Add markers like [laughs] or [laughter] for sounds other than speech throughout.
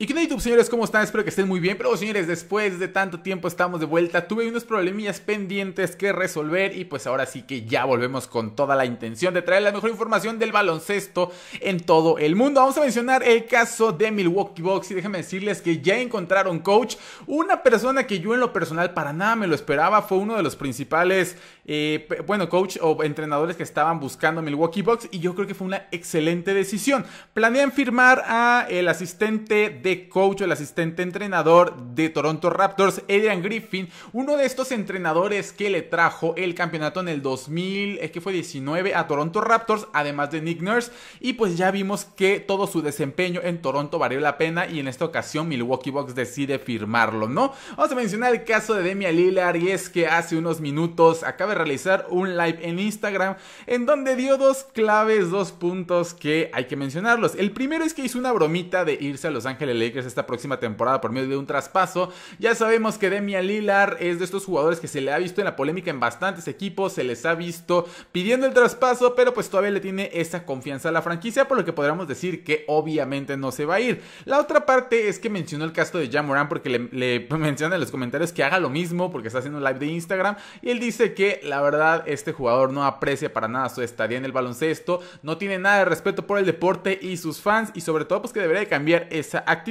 ¿Y qué YouTube, señores? ¿Cómo están? Espero que estén muy bien. Pero, señores, después de tanto tiempo estamos de vuelta. Tuve unos problemillas pendientes que resolver y pues ahora sí que ya volvemos con toda la intención de traer la mejor información del baloncesto en todo el mundo. Vamos a mencionar el caso de Milwaukee Box y déjenme decirles que ya encontraron coach. Una persona que yo en lo personal para nada me lo esperaba. Fue uno de los principales, eh, bueno, coach o entrenadores que estaban buscando Milwaukee Box y yo creo que fue una excelente decisión. Planean firmar a el asistente de coach el asistente entrenador de Toronto Raptors, Adrian Griffin, uno de estos entrenadores que le trajo el campeonato en el 2000, es que fue 19 a Toronto Raptors, además de Nick Nurse, y pues ya vimos que todo su desempeño en Toronto valió la pena y en esta ocasión Milwaukee Bucks decide firmarlo, ¿no? Vamos a mencionar el caso de Demi Lillard y es que hace unos minutos acaba de realizar un live en Instagram en donde dio dos claves, dos puntos que hay que mencionarlos. El primero es que hizo una bromita de irse a Los Ángeles Lakers esta próxima temporada por medio de un traspaso. Ya sabemos que Demi Lilar es de estos jugadores que se le ha visto en la polémica en bastantes equipos, se les ha visto pidiendo el traspaso, pero pues todavía le tiene esa confianza a la franquicia, por lo que podríamos decir que obviamente no se va a ir. La otra parte es que mencionó el caso de Jamoran porque le, [laughs] menciona en los comentarios que haga lo mismo porque está haciendo un live de Instagram y él dice que la verdad este jugador no aprecia para nada su estadía en el baloncesto, no tiene nada de respeto por el deporte y sus fans y sobre todo pues que debería cambiar esa actitud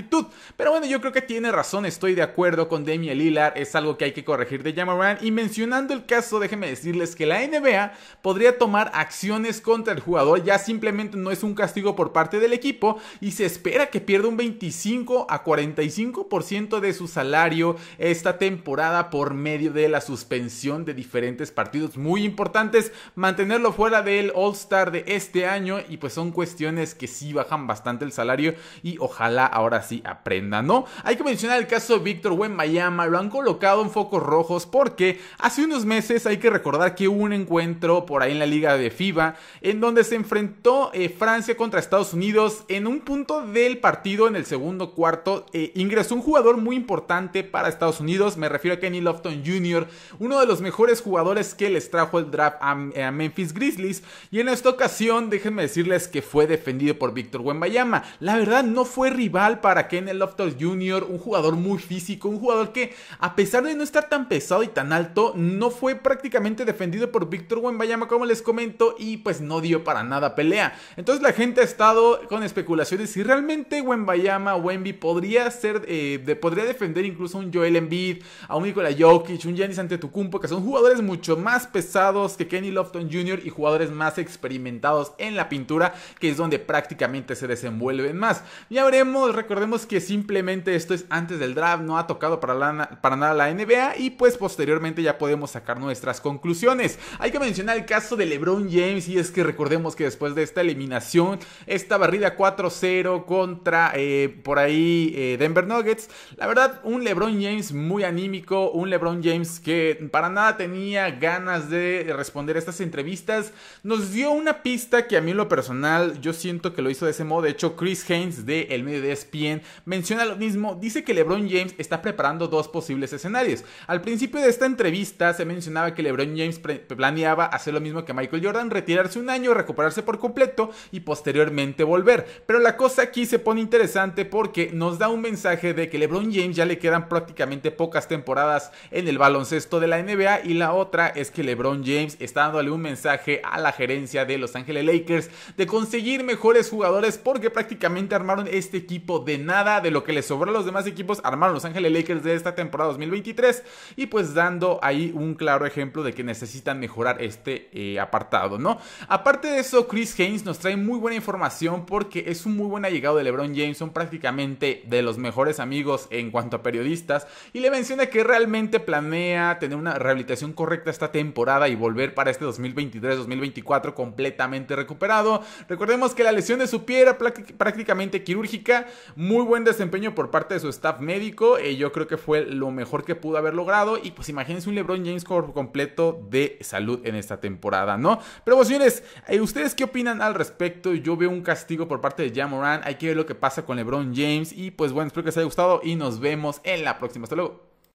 pero bueno, yo creo que tiene razón, estoy de acuerdo con Demi Lillard, es algo que hay que corregir de Jamoran. Y mencionando el caso, déjenme decirles que la NBA podría tomar acciones contra el jugador, ya simplemente no es un castigo por parte del equipo y se espera que pierda un 25 a 45% de su salario esta temporada por medio de la suspensión de diferentes partidos muy importantes, mantenerlo fuera del All Star de este año y pues son cuestiones que sí bajan bastante el salario y ojalá ahora así aprendan, ¿no? Hay que mencionar el caso de Víctor Mayama, lo han colocado en focos rojos porque hace unos meses hay que recordar que hubo un encuentro por ahí en la liga de FIBA en donde se enfrentó eh, Francia contra Estados Unidos en un punto del partido en el segundo cuarto eh, ingresó un jugador muy importante para Estados Unidos, me refiero a Kenny Lofton Jr., uno de los mejores jugadores que les trajo el draft a, Memphis Grizzlies y en esta ocasión déjenme decirles que fue defendido por Víctor Wembayama, la verdad no fue rival para a Kenny Lofton Jr., un jugador muy físico, un jugador que a pesar de no estar tan pesado y tan alto, no fue prácticamente defendido por Víctor Wembayama como les comento y pues no dio para nada pelea. Entonces la gente ha estado con especulaciones si realmente Wembayama o Wemby podría ser, eh, podría defender incluso a un Joel Embiid, a un Nikola Jokic, un Ante Antetokounmpo, que son jugadores mucho más pesados que Kenny Lofton Jr. y jugadores más experimentados en la pintura, que es donde prácticamente se desenvuelven más. Ya veremos, recordemos Recordemos que simplemente esto es antes del draft, no ha tocado para, nada la NBA y pues posteriormente ya podemos sacar nuestras conclusiones. Hay que mencionar el caso de LeBron James y es que recordemos que después de esta eliminación, esta barrida 4-0 contra eh, por ahí eh, Denver Nuggets, la verdad un LeBron James muy anímico, un LeBron James que para nada tenía ganas de responder a estas entrevistas, nos dio una pista que a mí en lo personal yo siento que lo hizo de ese modo, de hecho Chris Haynes de El Medio de ESPN menciona lo mismo, dice que LeBron James está preparando dos posibles escenarios. Al principio de esta entrevista se mencionaba que LeBron James planeaba hacer lo mismo que Michael Jordan, retirarse un año, recuperarse por completo y posteriormente volver. Pero la cosa aquí se pone interesante porque nos da un mensaje de que LeBron James ya le quedan prácticamente pocas temporadas en el baloncesto de la NBA y la otra es que LeBron James está dándole un mensaje a la gerencia de Los Ángeles Lakers de conseguir mejores jugadores porque prácticamente armaron este equipo de nada de lo que le sobró a los demás equipos, armaron los Ángeles Lakers de esta temporada 2023 y pues dando ahí un claro ejemplo de que necesitan mejorar este eh, apartado, ¿no? Aparte de eso, Chris Haynes nos trae muy buena información porque es un muy buen allegado de LeBron James, son prácticamente de los mejores amigos en cuanto a periodistas y le menciona que realmente planea tener una rehabilitación correcta esta temporada y volver para este 2023-2024 completamente recuperado. Recordemos que la lesión de su pie era prácticamente quirúrgica, muy buen desempeño por parte de su staff médico. Eh, yo creo que fue lo mejor que pudo haber logrado. Y pues imagínense un LeBron James completo de salud en esta temporada, ¿no? Pero pues, señores, eh, ¿ustedes qué opinan al respecto? Yo veo un castigo por parte de Jamoran. Hay que ver lo que pasa con LeBron James. Y pues bueno, espero que les haya gustado y nos vemos en la próxima. Hasta luego.